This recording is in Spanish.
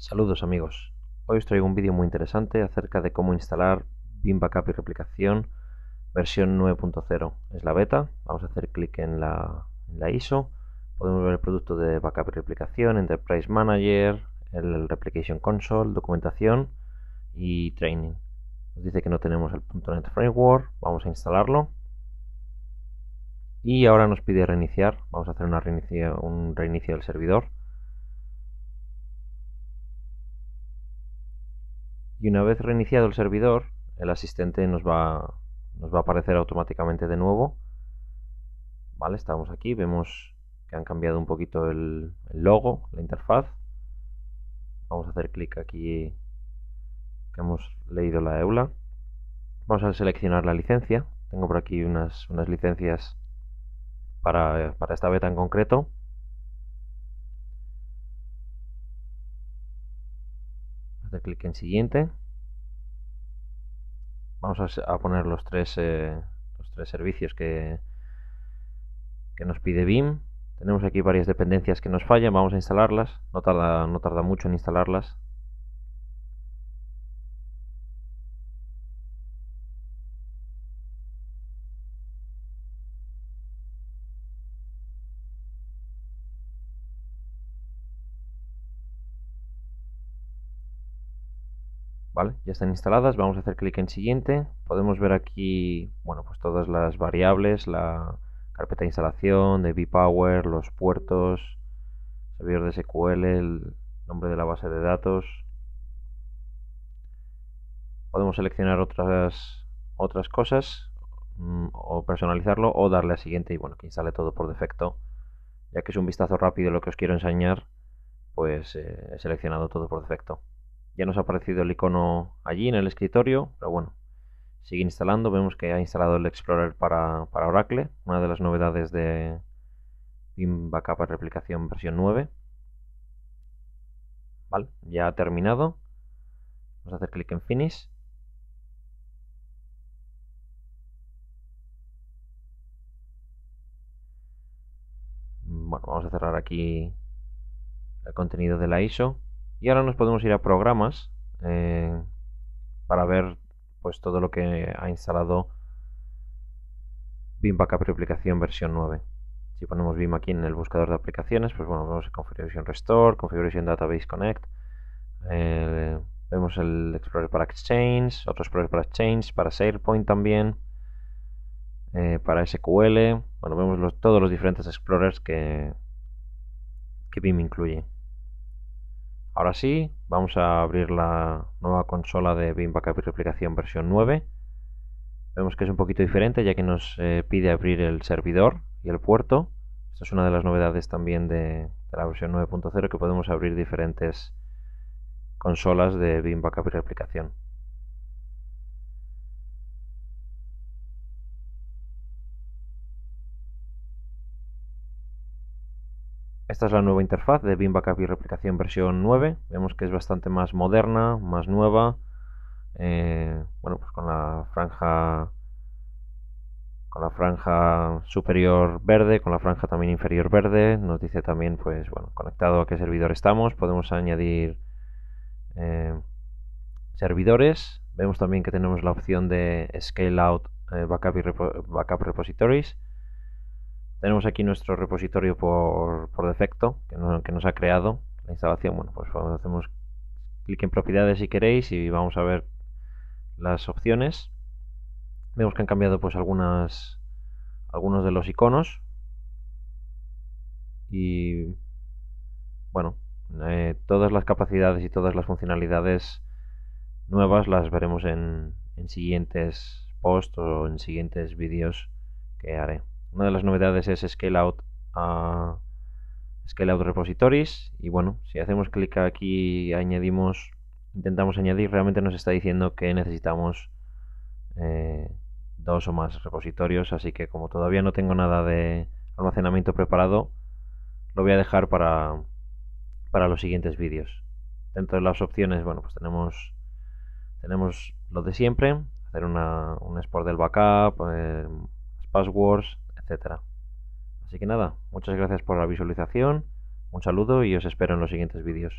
Saludos amigos, hoy os traigo un vídeo muy interesante acerca de cómo instalar BIM Backup y Replicación versión 9.0. Es la beta, vamos a hacer clic en la, ISO, podemos ver el producto de Backup y Replicación, Enterprise Manager, el Replication Console, documentación y training. Nos dice que no tenemos el .NET Framework, vamos a instalarlo. Y ahora nos pide reiniciar, vamos a hacer un reinicio del servidor Y una vez reiniciado el servidor, el asistente nos va, nos va a aparecer automáticamente de nuevo. Vale, estamos aquí, vemos que han cambiado un poquito el, logo, la interfaz. Vamos a hacer clic aquí que hemos leído la EULA. Vamos a seleccionar la licencia. Tengo por aquí unas, unas licencias para esta beta en concreto. de clic en siguiente vamos a, poner los tres eh, los tres servicios que que nos pide BIM tenemos aquí varias dependencias que nos fallan vamos a instalarlas no no tarda mucho en instalarlas Ya están instaladas, vamos a hacer clic en siguiente, podemos ver aquí, bueno, pues todas las variables, la carpeta de instalación, de Power, los puertos, servidor de SQL, el nombre de la base de datos. Podemos seleccionar otras, otras cosas mm, o personalizarlo o darle a siguiente y bueno, que instale todo por defecto. Ya que es un vistazo rápido lo que os quiero enseñar, pues eh, he seleccionado todo por defecto. Ya nos ha aparecido el icono allí en el escritorio, pero bueno, sigue instalando. Vemos que ha instalado el Explorer para, Oracle, una de las novedades de BIM Backup Replicación versión 9. Vale, ya ha terminado. Vamos a hacer clic en Finish. Bueno, vamos a cerrar aquí el contenido de la ISO. Y ahora nos podemos ir a programas eh, para ver pues todo lo que ha instalado BIM Backup aplicación versión 9. Si ponemos BIM aquí en el buscador de aplicaciones, pues bueno, vemos Configuration Restore, Configuration Database Connect, eh, vemos el Explorer para Exchange, otro Explorer para Exchange, para SharePoint también, eh, para SQL, bueno, vemos todos los diferentes explorers que, que BIM incluye. Ahora sí, vamos a abrir la nueva consola de BIM Backup y Replicación versión 9. Vemos que es un poquito diferente ya que nos eh, pide abrir el servidor y el puerto. Esta es una de las novedades también de, de la versión 9.0 que podemos abrir diferentes consolas de BIM Backup y Replicación. Esta es la nueva interfaz de BIM Backup y Replicación versión 9. Vemos que es bastante más moderna, más nueva. Eh, bueno, pues con la franja con la franja superior verde, con la franja también inferior verde. Nos dice también, pues bueno, conectado a qué servidor estamos. Podemos añadir eh, servidores. Vemos también que tenemos la opción de Scale Out eh, backup Repositories tenemos aquí nuestro repositorio por, defecto que, nos ha creado la instalación. Bueno, pues hacemos clic en propiedades si queréis y vamos a ver las opciones. Vemos que han cambiado pues algunos de los iconos y bueno, eh, todas las capacidades y todas las funcionalidades nuevas las veremos en siguientes posts o en siguientes vídeos que haré. Una de las novedades es Scale Out a Out Repositories. Y bueno, si hacemos clic aquí, añadimos, intentamos añadir, realmente nos está diciendo que necesitamos eh, dos o más repositorios. Así que como todavía no tengo nada de almacenamiento preparado, lo voy a dejar para, para los siguientes vídeos. Dentro de las opciones, bueno, pues tenemos, tenemos lo de siempre, hacer un export del backup, eh, passwords, Así que nada, muchas gracias por la visualización, un saludo y os espero en los siguientes vídeos.